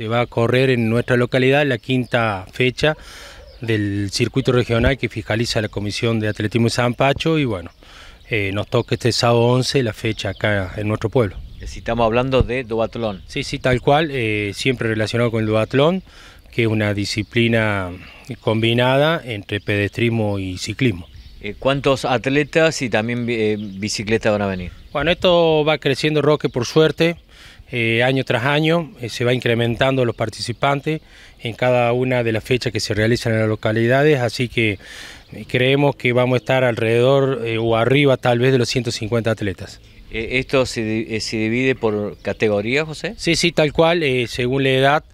Se va a correr en nuestra localidad la quinta fecha del circuito regional que fiscaliza la Comisión de Atletismo de San Pacho y bueno, eh, nos toca este sábado 11 la fecha acá en nuestro pueblo. estamos hablando de duatlón. Sí, sí, tal cual, eh, siempre relacionado con el duatlón, que es una disciplina combinada entre pedestrismo y ciclismo. Eh, ¿Cuántos atletas y también bicicletas van a venir? Bueno, esto va creciendo, Roque, por suerte. Eh, año tras año eh, se va incrementando los participantes en cada una de las fechas que se realizan en las localidades, así que eh, creemos que vamos a estar alrededor o arriba tal vez de los 150 atletas. ¿Esto se, divide por categorías, José? Sí, sí, tal cual, según la edad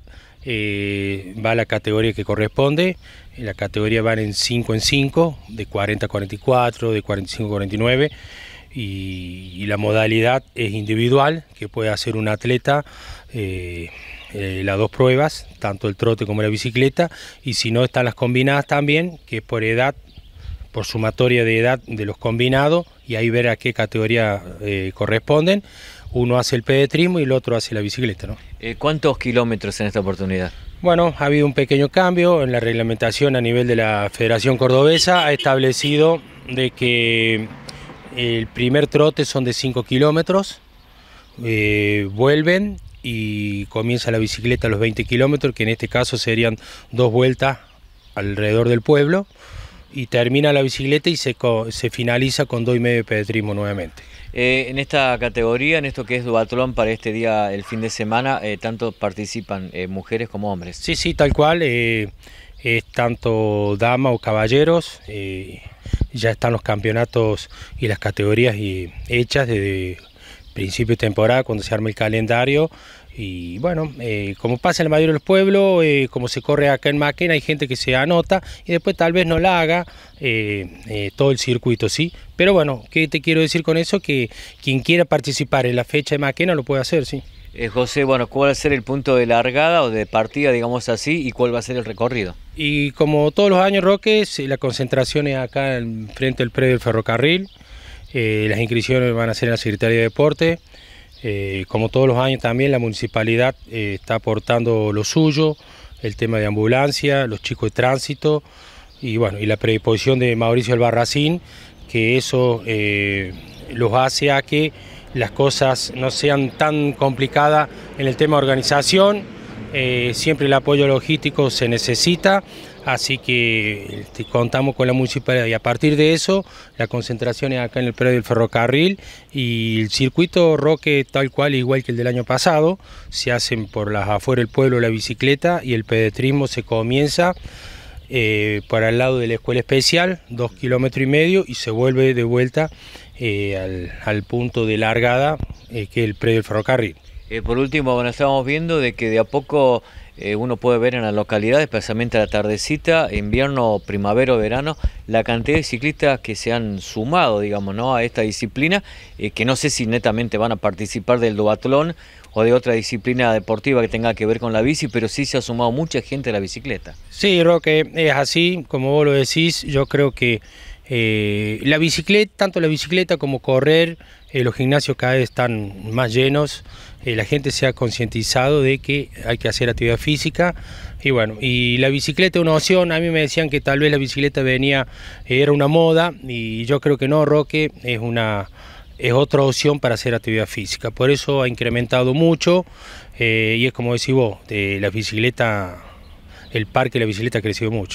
va la categoría que corresponde, la categoría van en 5 en 5, de 40 a 44, de 45 a 49 y, la modalidad es individual que puede hacer un atleta. Eh, eh, las dos pruebas, tanto el trote como la bicicleta, y si no están las combinadas también, que por edad, por sumatoria de edad de los combinados, y ahí ver a qué categoría eh, corresponden. Uno hace el pedetrismo y el otro hace la bicicleta. ¿Cuántos kilómetros en esta oportunidad? Bueno, ha habido un pequeño cambio en la reglamentación a nivel de la Federación Cordobesa, ha establecido de que el primer trote son de 5 kilómetros, eh, vuelven y comienza la bicicleta a los 20 kilómetros, que en este caso serían dos vueltas alrededor del pueblo, y termina la bicicleta y se, finaliza con 2,5 de pedrismo nuevamente. Eh, en esta categoría, en esto que es duatlón para este día, el fin de semana, eh, tanto participan mujeres como hombres. Sí, sí, tal cual, es tanto damas o caballeros ya están los campeonatos y las categorías y hechas desde principio de temporada, cuando se arma el calendario. Y bueno, eh, como pasa en el mayoría de los pueblos, eh, como se corre acá en Maquena, hay gente que se anota y después tal vez no la haga eh, todo el circuito, ¿sí? Pero bueno, ¿qué te quiero decir con eso? Que quien quiera participar en la fecha de Maquena lo puede hacer, ¿sí? Eh, José, bueno, ¿cuál va a ser el punto de largada o de partida, digamos así, y cuál va a ser el recorrido? Y como todos los años, Roque, la concentración es acá en frente al predio del ferrocarril. Eh, las inscripciones van a ser en la Secretaría de Deporte. Eh, como todos los años también, la municipalidad está aportando lo suyo, el tema de ambulancia, los chicos de tránsito y bueno, y la predisposición de Mauricio Albarracín, que eso los hace a que las cosas no sean tan complicadas en el tema organización, eh, siempre el apoyo logístico se necesita, así que este, contamos con la municipalidad y a partir de eso la concentración es acá en el predio del ferrocarril y el circuito Roque tal cual, igual que el del año pasado, se hacen por las afuera del pueblo la bicicleta y el pedetrismo se comienza ...por eh, para el lado de la escuela especial, dos kilómetros y medio y se vuelve de vuelta eh, al, al, punto de largada eh, que el predio del ferrocarril. Eh, por último, bueno, estábamos viendo de que de a poco uno puede ver en la localidad, especialmente a la tardecita, invierno, primavera o verano, la cantidad de ciclistas que se han sumado, digamos, ¿no? a esta disciplina, que no sé si netamente van a participar del duatlón o de otra disciplina deportiva que tenga que ver con la bici, pero sí se ha sumado mucha gente a la bicicleta. Sí, Roque, es así, como vos lo decís, yo creo que eh, la bicicleta, tanto la bicicleta como correr, eh, los gimnasios cada vez están más llenos, eh, la gente se ha concientizado de que hay que hacer actividad física y bueno, y la bicicleta es una opción, a mí me decían que tal vez la bicicleta venía, era una moda y yo creo que no, Roque, es una es otra opción para hacer actividad física, por eso ha incrementado mucho y es como decís vos, la bicicleta, el parque de la bicicleta ha crecido mucho.